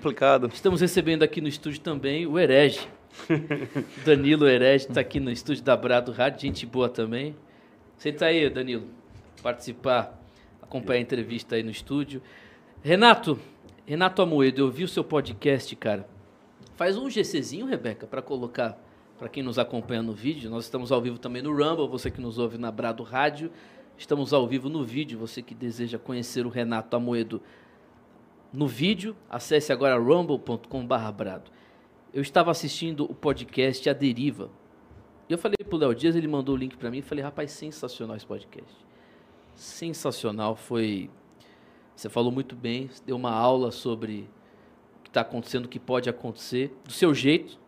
complicado. Estamos recebendo aqui no estúdio também o Herege. Danilo Herege está aqui no estúdio da Brado Rádio, gente boa também. Senta aí, Danilo, participar, acompanhar a entrevista aí no estúdio. Renato, Renato Amoedo, eu vi o seu podcast, cara. Faz um GCzinho, Rebeca, para colocar para quem nos acompanha no vídeo. Nós estamos ao vivo também no Rumble, você que nos ouve na Brado Rádio. Estamos ao vivo no vídeo, você que deseja conhecer o Renato Amoedo no vídeo, acesse agora rumble.com/brado. Eu estava assistindo o podcast A Deriva. Eu falei pro Léo Dias, ele mandou o link para mim, eu falei: "Rapaz, sensacional esse podcast". Sensacional, foi Você falou muito bem, deu uma aula sobre o que está acontecendo, o que pode acontecer, do seu jeito,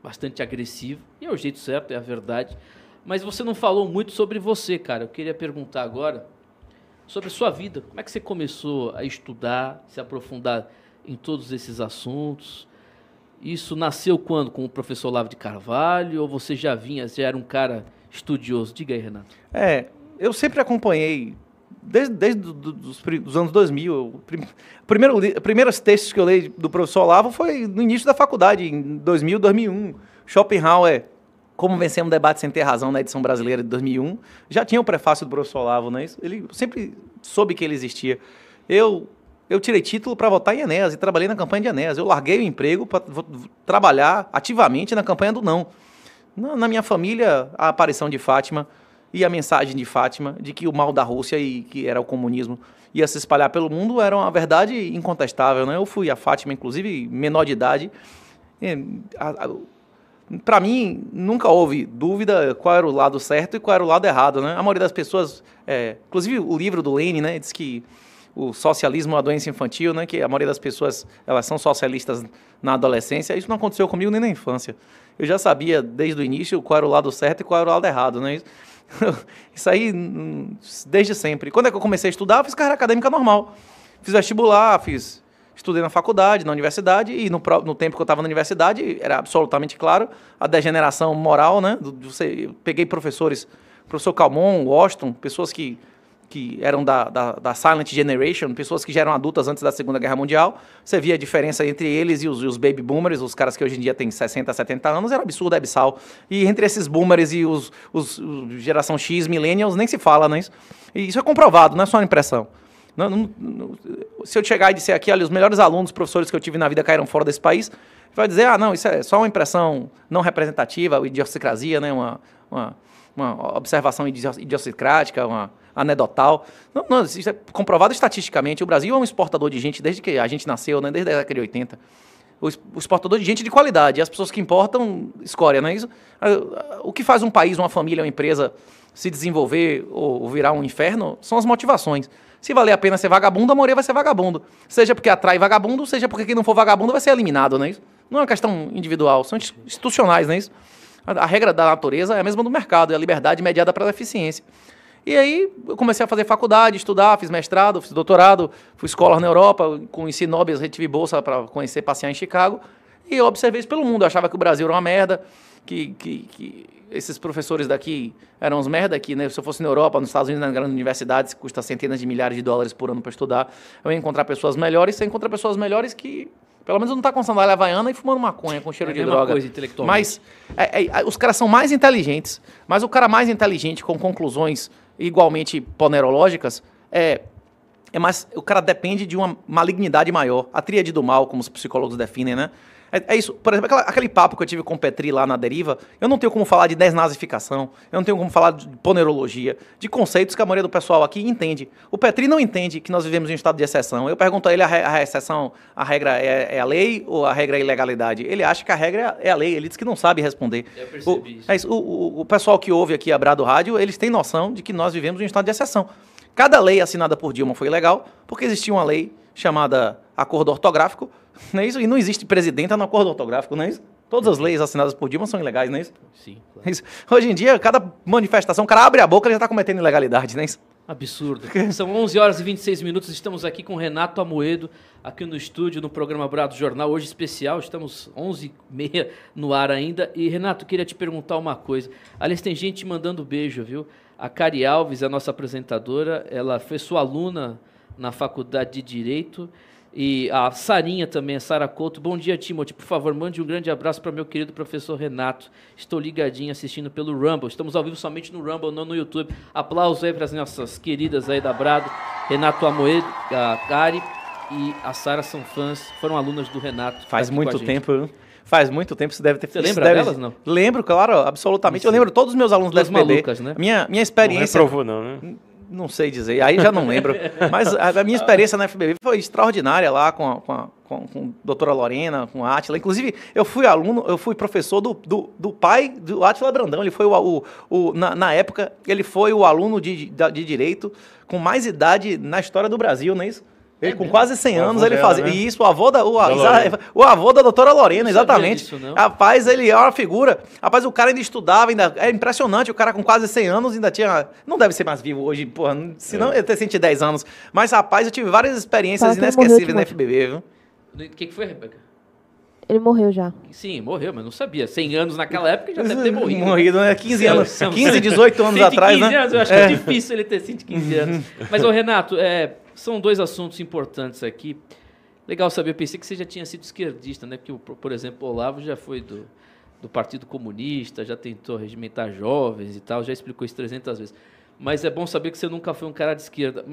bastante agressivo, e é o jeito certo, é a verdade. Mas você não falou muito sobre você, cara. Eu queria perguntar agora sobre a sua vida. Como é que você começou a estudar, se aprofundar em todos esses assuntos? Isso nasceu quando? Com o professor Lavo de Carvalho? Ou você já vinha, já era um cara estudioso? Diga aí, Renato. É, eu sempre acompanhei, desde, desde do, do, dos, dos, anos 2000. Eu, prim, primeiro, primeiros textos que eu leio do professor Lavo foi no início da faculdade, em 2000, 2001. Schopenhauer, como Vencer um Debate Sem Ter Razão, na edição brasileira de 2001. Já tinha o prefácio do professor Olavo, não é isso? Ele sempre soube que ele existia. Eu eu tirei título para votar em Enéas e trabalhei na campanha de Enéas. Eu larguei o emprego para trabalhar ativamente na campanha do não. Na, na, minha família, a aparição de Fátima e a mensagem de Fátima de que o mal da Rússia e que era o comunismo ia se espalhar pelo mundo era uma verdade incontestável. Né? Eu fui a Fátima, inclusive, menor de idade para mim, nunca houve dúvida qual era o lado certo e qual era o lado errado. Né? A maioria das pessoas, é, inclusive o livro do Lene, né, diz que o socialismo é uma doença infantil, né, que a maioria das pessoas elas são socialistas na adolescência. Isso não aconteceu comigo nem na infância. Eu já sabia desde o início qual era o lado certo e qual era o lado errado. Né? Isso aí, hum, desde sempre. Quando é que eu comecei a estudar, eu fiz carreira acadêmica normal. Fiz vestibular, fiz estudei na faculdade, na universidade, e no, no tempo que eu estava na universidade, era absolutamente claro a degeneração moral, né? Do, você, peguei professores, professor Calmon, Washington, pessoas que, que eram da, da, da, Silent Generation, pessoas que já eram adultas antes da Segunda Guerra Mundial. Você via a diferença entre eles e os, os baby boomers, os caras que hoje em dia têm 60, 70 anos, era absurdo, é abissal. E entre esses boomers e os, os, os geração X, millennials, nem se fala, né? Isso, e isso é comprovado, não é só uma impressão. Não, não, não, se eu chegar e disser aqui, olha, os melhores alunos, professores que eu tive na vida caíram fora desse país, vai dizer, ah, não, isso é só uma impressão não representativa, idiosincrasia, né? uma, uma, uma observação idiosincrática, uma anedotal. Não, não, isso é comprovado estatisticamente. O Brasil é um exportador de gente desde que a gente nasceu, né? desde a década de 80 o exportador de gente de qualidade. As pessoas que importam, escória, não é isso? Ah, o que faz um país, uma família, uma empresa se desenvolver ou virar um inferno são as motivações. Se valer a pena ser vagabundo, a maioria vai ser vagabundo. Seja porque atrai vagabundo, seja porque quem não for vagabundo vai ser eliminado, não é isso? Não é uma questão individual, são institucionais, não é isso? A, regra da natureza é a mesma do mercado, é a liberdade mediada pela eficiência. E aí eu comecei a fazer faculdade, estudar, fiz mestrado, fiz doutorado, fui escola na Europa, com ensino nobres, retive bolsa para conhecer, passear em Chicago. E eu observei isso pelo mundo, eu achava que o Brasil era uma merda, que, que, que esses professores daqui eram uns merda aqui, né? Se eu fosse na Europa, nos Estados Unidos, nas grandes universidades, que custa centenas de milhares de dólares por ano para estudar, eu ia encontrar pessoas melhores, você encontra pessoas melhores que pelo menos não tá com sandália havaiana e fumando maconha com cheiro é de droga. Coisa, mas é, é, os caras são mais inteligentes, mas o cara mais inteligente com conclusões igualmente ponerológicas é é mais. O cara depende de uma malignidade maior. A tríade do mal, como os psicólogos definem, né? É, é isso. Por exemplo, aquela, aquele papo que eu tive com o Petri lá na deriva, eu não tenho como falar de desnazificação, eu não tenho como falar de ponerologia, de conceitos que a maioria do pessoal aqui entende. O Petri não entende que nós vivemos em um estado de exceção. Eu pergunto a ele a, re, a exceção, a regra é, é, a lei ou a regra é a ilegalidade? Ele acha que a regra é a lei, ele diz que não sabe responder. Eu percebi o, isso. É isso. O, o, o pessoal que ouve aqui a Brado Rádio, eles têm noção de que nós vivemos em um estado de exceção. Cada lei assinada por Dilma foi legal, porque existia uma lei chamada Acordo Ortográfico, não é isso? E não existe presidenta no Acordo Ortográfico, não é isso? Todas as leis assinadas por Dilma são ilegais, não é isso? Sim. Claro. É isso. Hoje em dia, cada manifestação, o cara abre a boca e já está cometendo ilegalidade, não é isso? Absurdo. São 11 horas e 26 minutos. Estamos aqui com Renato Amoedo, aqui no estúdio, no programa Brado Jornal, hoje especial. Estamos 11 h meia no ar ainda. E, Renato, queria te perguntar uma coisa. Aliás, tem gente mandando beijo, viu? A Cari Alves, a nossa apresentadora, ela foi sua aluna na Faculdade de Direito. E a Sarinha também, a Sara Couto. Bom dia, Timothy. Por favor, mande um grande abraço para meu querido professor Renato. Estou ligadinho assistindo pelo Rumble. Estamos ao vivo somente no Rumble, não no YouTube. Aplausos aí para as nossas queridas aí da Brado. Renato Amoedo, a Cari e a Sara são fãs, foram alunas do Renato. Faz muito tempo. Faz muito tempo, você deve ter... Você lembra deve... delas, não? Lembro, claro, absolutamente. Isso. Eu lembro todos os meus alunos Duas da SPD. Malucas, né? Minha, minha experiência... Não reprovou, não, né? Não sei dizer, aí já não lembro. Mas a minha experiência na FBB foi extraordinária lá com a, com a, com, com a doutora Lorena, com a Atila. Inclusive, eu fui aluno, eu fui professor do, do, do pai do Atila Brandão. Ele foi o, o, o na, na, época, ele foi o aluno de, de, de direito com mais idade na história do Brasil, não é isso? Ele, é com mesmo? quase 100 o anos, ele fazia. Né? Isso, o avô da, o, da o avô da doutora Lorena, exatamente. Disso, rapaz, ele é uma figura. Rapaz, o cara ainda estudava, ainda. É impressionante. O cara com quase 100 anos ainda tinha. Não deve ser mais vivo hoje, porra. Senão é. ia ter 110 anos. Mas, rapaz, eu tive várias experiências inesquecíveis na FBB, viu? O que, que foi, Rebeca? Ele morreu já. Sim, morreu, mas não sabia. 100 anos naquela época já deve ter morrido. Né? Morrido, né? 15 anos. 15, 18 anos atrás, né? 15 anos, eu acho é. que é difícil ele ter 115 anos. Mas, ô Renato, é, são dois assuntos importantes aqui. Legal saber, eu pensei que você já tinha sido esquerdista, né? Porque, por exemplo, o Olavo já foi do, do Partido Comunista, já tentou regimentar jovens e tal, já explicou isso 300 vezes. Mas é bom saber que você nunca foi um cara de esquerda.